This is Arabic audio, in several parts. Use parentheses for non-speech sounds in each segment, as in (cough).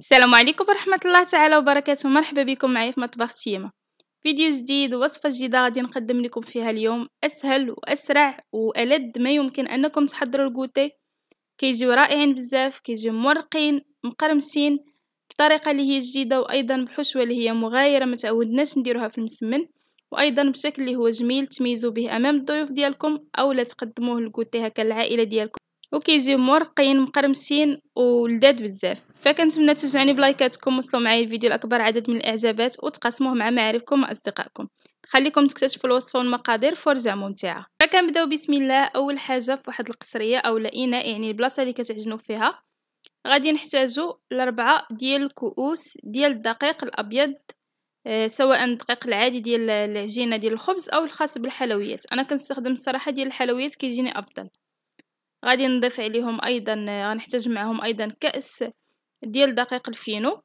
السلام عليكم ورحمة الله تعالى وبركاته مرحبا بكم معايا في مطبخ تيما فيديو جديد ووصفة جديدة غادي نقدم لكم فيها اليوم أسهل وأسرع وألذ ما يمكن أنكم تحضروا الكوتي كيجيو رائعين بزاف كيجيو مرقين مقرمسين بطريقة اللي هي جديدة وأيضا بحشوة اللي هي مغايرة ما تعودناش نديروها في المسمن وأيضا بشكل اللي هو جميل تميزوا به أمام الضيوف ديالكم أو تقدموه الكوتي هكا العائلة ديالكم وكيجيو مرقين مقرمسين ولداد بزاف فكنتمنى تشجعوني بلايكاتكم وصلوا معايا الفيديو لاكبر عدد من الاعجابات وتقاسموه مع معارفكم واصدقائكم خليكم تكتشفوا الوصفه والمقادير فرجه ممتعه فكنبداو بسم الله اول حاجه في واحد القصريه اولا اناء يعني البلاصه اللي كتعجنوا فيها غادي نحتاجو الاربعه ديال الكؤوس ديال الدقيق الابيض أه سواء الدقيق العادي ديال العجينه ديال الخبز او الخاص بالحلويات انا كنستخدم الصراحه ديال الحلويات كيجيني افضل غادي نضيف عليهم ايضا آه، غنحتاج معهم ايضا كاس ديال دقيق الفينو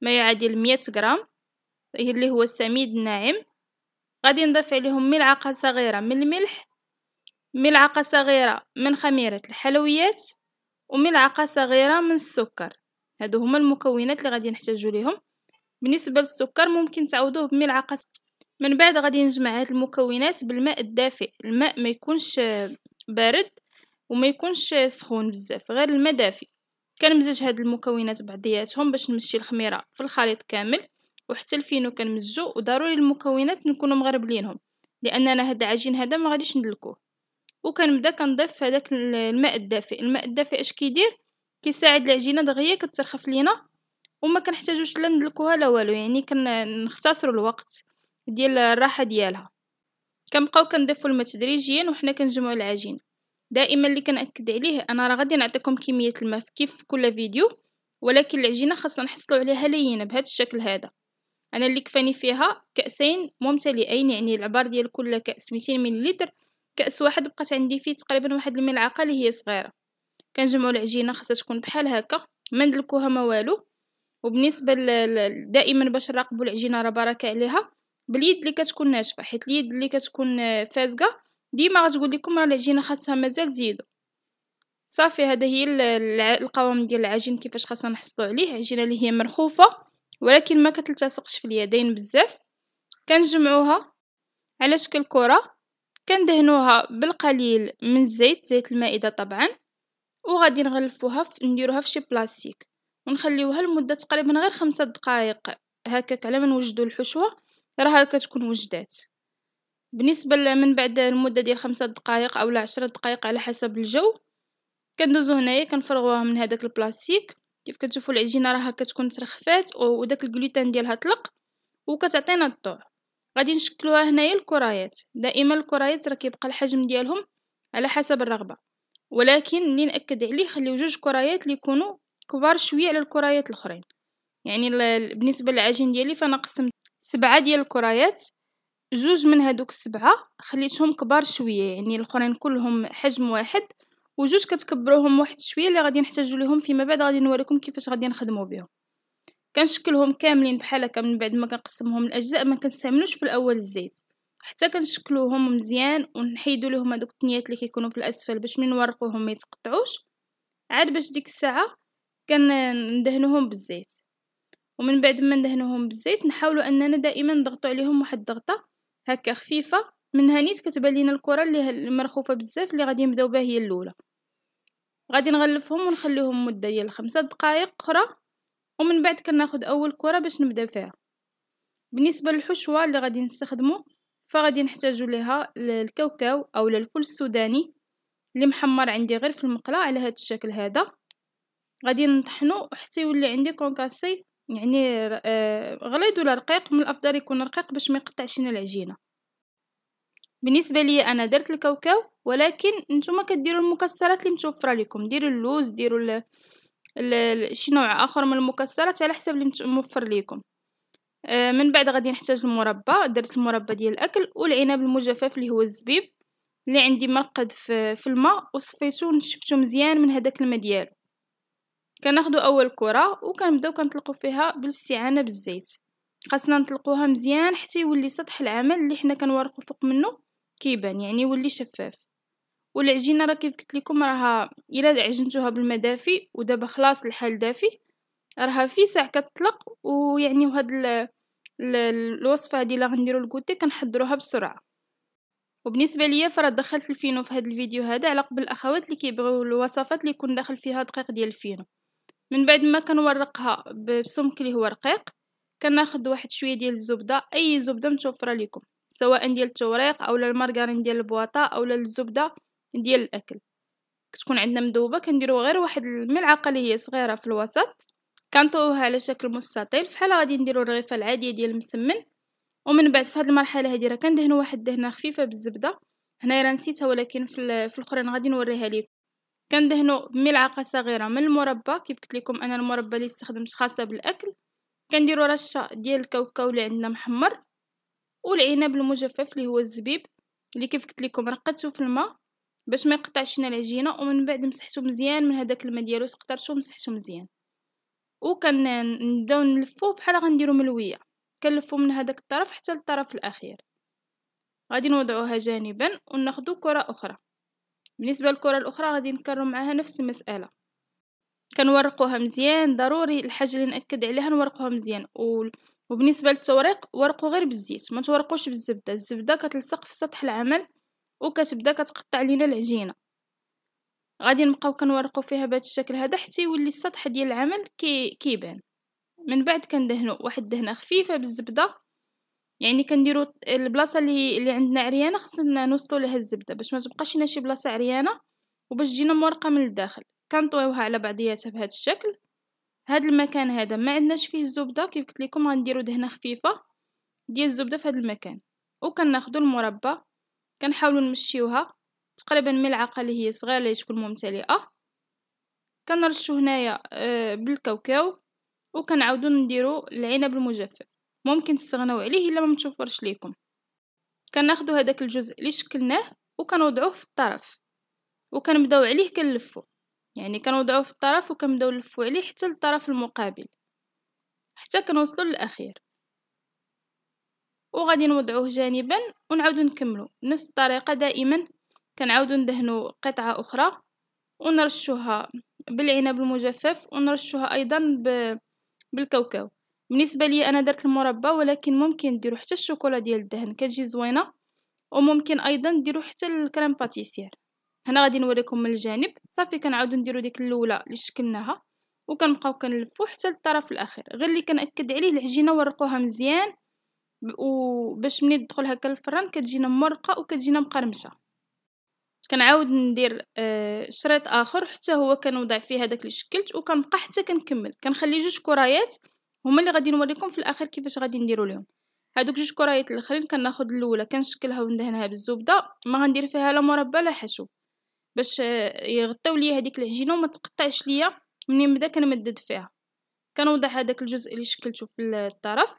ما يعادل 100 غرام اللي هو السميد الناعم غادي نضيف عليهم ملعقة صغيرة من الملح ملعقة صغيرة من خميرة الحلويات وملعقة صغيرة من السكر هادو هما المكونات اللي غادي نحتاجو ليهم بالنسبة للسكر ممكن تعوضوه بملعقة من بعد غادي نجمع هاد المكونات بالماء الدافئ الماء ما يكونش آه، بارد وما يكونش آه، سخون بزاف غير الماء دافئ كنمزج هاد المكونات بعضياتهم باش نمشي الخميره في الخليط كامل وحتى الفينو كنمزجو وضروري المكونات نكونوا مغربلينهم لاننا هاد العجين هذا ما غاديش ندلكوه وكنبدا كنضيف هذاك الماء الدافئ الماء الدافئ اش كيدير كيساعد العجينه دغيا كترخف لينا وما كنحتاجوش لا ندلكوها لا والو يعني كنختصروا الوقت ديال الراحه ديالها كنبقاو كنضيفوا الماء تدريجيا وحنا كنجمعوا العجين دائما اللي كنأكد عليه انا راه غادي نعطيكم كميه الماء كيف في كل فيديو ولكن العجينه خاصنا نحصلوا عليها لينه بهذا الشكل هذا انا اللي كفاني فيها كاسين ممتلئين يعني العبار ديال كل كاس 200 مليلتر كاس واحد بقات عندي فيه تقريبا واحد الملعقه اللي هي صغيره كنجمعوا العجينه خاصها تكون بحال هكا ما ندلكوها ما والو وبالنسبه دائما باش نراقبوا العجينه راه بركه عليها باليد اللي كتكون ناشفه حيت اليد اللي كتكون فازقه ديما غتقول لكم راه العجينه خاصها مازال زيدو صافي هذا هي القوام ديال العجين كيفاش خاصنا نحصلوا عليه عجينه اللي هي مرخوفه ولكن ما كتلتصقش في اليدين بزاف كنجمعوها على شكل كره كندهنوها بالقليل من الزيت زيت المائده طبعا وغادي نغلفوها نديروها في شي بلاستيك ونخليوها لمده تقريبا غير خمسة دقائق هكاك على ما نوجدوا الحشوه راها كتكون وجدات بالنسبه من بعد المده ديال خمسة دقائق اولا عشرة دقائق على حسب الجو كندوزو هنايا كنفرغوها من هذاك البلاستيك كيف كتشوفوا العجينه راها كتكون ترخفات وداك الجلوتين ديالها طلق وكتعطينا الطوع غادي نشكلوها هنايا الكرايات دائما الكرايات راه كيبقى الحجم ديالهم على حسب الرغبه ولكن اللي ناكد عليه خليو جوج كرايات اللي يكونوا كبار شويه على الكرايات الاخرين يعني بالنسبه للعجين ديالي فانا قسمت سبعة ديال الكرايات جوج من هادوك السبعة خليتهم كبار شويه يعني الاخرين كلهم حجم واحد وجوج كتكبروهم واحد شويه اللي غادي نحتاجو ليهم فيما بعد غادي نوريكم كيفاش غادي نخدمو بهم كنشكلهم كاملين بحال هكا من بعد ما كنقسمهم الاجزاء ما كنستعملوش في الاول الزيت حتى كنشكلوهم مزيان ونحيدو لهم هادوك التنيات اللي كيكونوا في الاسفل باش من نورقوهم ما يتقطعوش عاد باش ديك الساعه كندهنوهم بالزيت ومن بعد ما ندهنوهم بالزيت نحاولوا اننا دائما نضغطوا عليهم واحد الضغطه هكا خفيفه منها نيت كتبان لينا الكره اللي مرخوفه بزاف اللي غادي نبداو بها هي الاولى غادي نغلفهم ونخليهم مده ديال خمسة دقائق اخرى ومن بعد كناخد اول كره باش نبدا فيها بالنسبه للحشوه اللي غادي نستخدمو فغادي نحتاجو ليها الكاوكاو او الفول السوداني اللي محمر عندي غير في المقله على هذا الشكل هذا غادي نطحنو حتى يولي عندي كونكاسي يعني آه، غليظ ولا رقيق من الافضل يكون رقيق باش ما يقطعش لنا العجينه بالنسبه لي انا درت الكاوكاو ولكن نتوما كديروا المكسرات اللي متوفره لكم ديروا اللوز ديروا شي نوع اخر من المكسرات على حسب اللي موفر لكم آه، من بعد غادي نحتاج المربى درت المربى ديال الاكل والعنب المجفف اللي هو الزبيب اللي عندي مرقد في, في الماء وصفيته ونشفته مزيان من هذاك الماء ديالو كناخدو اول كره وكنبداو كنطلقو فيها بالاستعانه بالزيت خاصنا نطلقوها مزيان حتى يولي سطح العمل اللي حنا كنورقو فوق منه كيبان يعني يولي شفاف والعجينه راه كيف قلت لكم راها الا عجنتوها بالماء دافي ودابا خلاص الحال دافي راها في ساعه كتطلق ويعني وهاد ال الوصفه هادي اللي غنديرو الكوتي كنحضروها بسرعه وبالنسبه ليا فرا دخلت الفينو في هاد الفيديو هذا على قبل الاخوات اللي كيبغيو الوصفات اللي يكون داخل فيها دقيق ديال الفينو من بعد ما كنورقها بسمك اللي هو رقيق كناخد واحد شويه ديال الزبده اي زبده متوفره لكم سواء ديال التوريق اولا المارغرين ديال البواطه اولا الزبده ديال الاكل كتكون عندنا مذوبه كنديرو غير واحد الملعقه اللي هي صغيره في الوسط كنطويوها على شكل مستطيل فحال غادي نديرو الرغيفه العاديه ديال المسمن ومن بعد في هذه المرحله هذه راه كندهنوا واحد الدهنه خفيفه بالزبده هنايا راه نسيتها ولكن في الاخرين غادي نوريها لكم كندهنو بملعقه صغيره من المربى كيف قلت لكم انا المربى اللي استخدمت خاصه بالاكل كنديرو رشه ديال الكاوكاو اللي عندنا محمر والعنب المجفف اللي هو الزبيب اللي كيف قلت لكم رقدته في الماء باش ما يقطعش لنا العجينه ومن بعد مسحته مزيان من هذاك الماء ديالو سقطرته ومسحته مزيان وكنبداو نلفوه بحال غنديرو ملويه كنلفو من هذاك الطرف حتى للطرف الاخير غادي نوضعوها جانبا وناخدو كره اخرى بالنسبة للكرة الأخرى غادي نكررو معاها نفس المسألة كنورقوها مزيان ضروري الحاجة اللي نأكد عليها نورقوها مزيان و... وبالنسبة للتوريق ورقو غير بالزيت ما تورقوش بالزبدة الزبدة كتلصق في سطح العمل وكتبدا كتقطع لينا العجينة غادي نبقاو كنورقو فيها بهذا الشكل هذا حتى يولي السطح ديال العمل كي كيبان من بعد كندهنو واحد الدهنه خفيفه بالزبده يعني كنديرو البلاصه اللي اللي عندنا عريانه خصنا نوسطو لها الزبده باش ما تبقاش لنا شي بلاصه عريانه وباش تجينا مورقه من الداخل كنطويوها على بعضياتها بهذا الشكل هاد المكان هذا ما عندناش فيه الزبده كيف قلت لكم غنديرو دهنه خفيفه ديال الزبده في هذا المكان وكناخذوا المربى كنحاولوا نمشيوها تقريبا ملعقه اللي هي صغيره اللي تكون ممتلئه كنرشو هنايا آه، بالكاوكاو وكنعاودو نديرو العنب المجفف ممكن تستغناو عليه الا ما متوفرش ليكم كناخدو هذاك الجزء اللي شكلناه وكنوضعوه في الطرف وكنبداو عليه كنلفو يعني كنوضعوه في الطرف وكنبداو نلفو عليه حتى للطرف المقابل حتى كنوصلو للاخير وغادي نوضعوه جانبا ونعاودو نكملو نفس الطريقه دائما كنعاودو ندهنو قطعه اخرى ونرشوها بالعنب المجفف ونرشوها ايضا بالكاوكاو بالنسبه لي انا درت المربى ولكن ممكن ديروا حتى الشوكولا ديال الدهن كتجي زوينه وممكن ايضا ديروا حتى الكريم باتيسير هنا غادي نوريكم من الجانب صافي كنعاودو نديرو ديك الاولى اللي شكلناها وكنبقاو كنلفو حتى للطرف الاخير غير اللي كنأكد عليه العجينه ورقوها مزيان وباش ملي تدخل هكا للفران كتجينا مرقه وكتجينا مقرمشه كنعاود ندير آه، شريط اخر حتى هو كنوضع فيه هذاك اللي شكلت وكنبقى حتى كنكمل كنخلي جوج كرايات هما اللي غادي نوريكم في الاخر كيفاش غادي نديرو لهم هادوك جوج كرايات الاخرين كناخد الاولى كنشكلها وندهنها بالزبده ما غندير فيها لا مربى لا حشو باش يغطيو ليا هذيك العجينه وما تقطعش ليا منين بدا كنمدد فيها كنوضع هذاك الجزء اللي شكلته في الطرف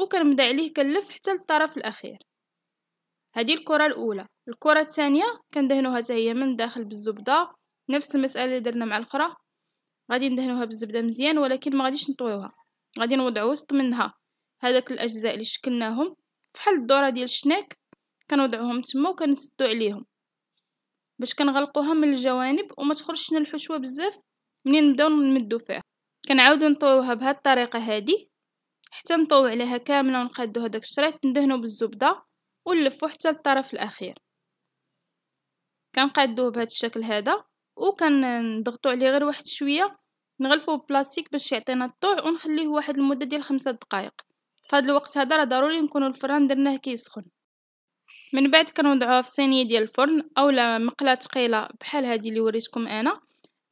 وكنبدا عليه كنلف حتى للطرف الاخير هذه الكره الاولى الكره الثانيه كندهنوها حتى هي من الداخل بالزبده نفس المساله اللي درنا مع الاخرى غادي ندهنوها بالزبده مزيان ولكن ما غاديش نطويوها غادي نوضعو وسط منها هذاك الاجزاء اللي شكلناهم فحال الدوره ديال الشناك كنوضعوهم تما وكنسدو عليهم باش كنغلقوها من الجوانب وما تخرجش لنا الحشوه بزاف منين نبداو نمدو فيها كنعاودو نطويوها بهاد الطريقه هذه حتى نطوي عليها كامله ونقادو هداك الشريط ندهنو بالزبده ونلفو حتى الطرف الاخير كنقادوه بهاد الشكل هذا وكنضغطو عليه غير واحد شويه نغلفوه بلاستيك باش يعطينا الطوع ونخليه واحد المده ديال خمسة دقائق فهاد الوقت هذا راه ضروري نكونوا الفران درناه كيسخن من بعد كنوضعوها في صينيه ديال الفرن اولا مقله ثقيله بحال هذه اللي وريتكم انا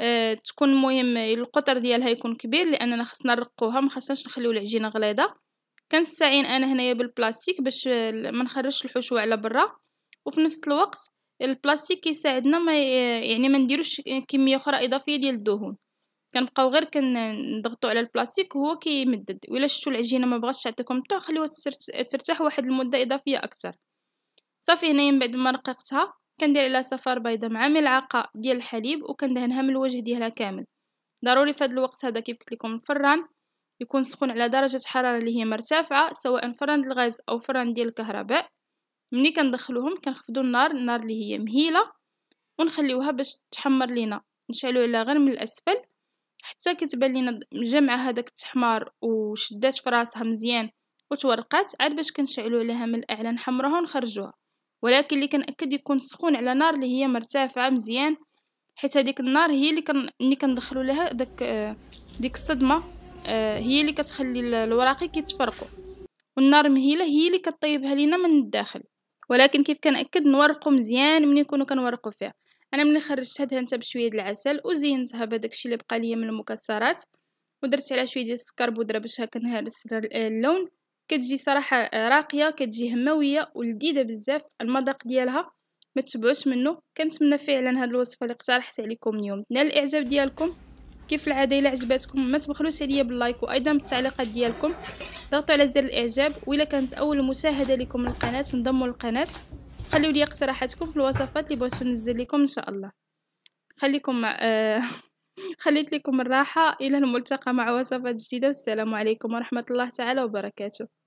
أه تكون مهم القطر ديالها يكون كبير لاننا خصنا نرقوها ما خصناش نخليو العجينه غليظه كنستعين انا هنايا بالبلاستيك باش ما نخرجش الحشوه على برا وفي نفس الوقت البلاستيك كيساعدنا ما يعني ما نديروش كميه اخرى اضافيه ديال الدهون كنبقاو غير كنضغطوا على البلاستيك وهو كيمدد وإلا شتو العجينه ما بغاتش تعطيكم الطو خليوها ترتاح واحد المده اضافيه اكثر صافي هنايا من بعد ما رققتها كندير عليها صفار بيضه مع ملعقه ديال الحليب وكندهنها من الوجه ديالها كامل ضروري في هذا الوقت هذا كيف قلت لكم الفران يكون سخون على درجه حراره اللي هي مرتفعه سواء فران الغاز او فران ديال الكهرباء ملي كندخلوهم كنخفضوا النار النار اللي هي مهيله ونخليوها باش تحمر لينا نشعلو عليها غير من الاسفل حتى كتبان لينا جمع هذاك التحمار وشدات في راسها مزيان وتورقات عاد باش كنشعلو عليها من الاعلى نحمروها ونخرجوها ولكن اللي كنأكد يكون سخون على نار اللي هي مرتفعه مزيان حيت هذيك النار هي اللي كن كندخلوا لها داك (hesitation) ديك الصدمه (hesitation) هي اللي كتخلي الوراقي كيتفرقوا والنار مهيله هي اللي كطيبها لينا من الداخل ولكن كيف كنأكد نورقوا مزيان ملي نكونو كنورقوا فيها انا ملي خرجتها دهنتها بشويه د العسل وزينتها بداك الشيء اللي بقى ليا من المكسرات ودرت عليها شويه ديال السكر بودره باش هكا نهرس اللون كتجي صراحه راقيه كتجي همويه ولذيذه بزاف المذاق ديالها ما تشبعوش منه كنتمنى فعلا هاد الوصفه اللي اقترحت عليكم اليوم تنال الاعجاب ديالكم كيف العاده الا عجبتكم ما تبخلوش عليا باللايك وايضا بالتعليقات ديالكم ضغطوا على زر الاعجاب والا كانت اول مشاهده لكم للقناه انضموا للقناه خليو لي اقتراحاتكم في الوصفات اللي بغيت ننزل لكم ان شاء الله خليكم مع آه، (laughs) خليت لكم الراحه الى الملتقى مع وصفات جديده والسلام عليكم ورحمه الله تعالى وبركاته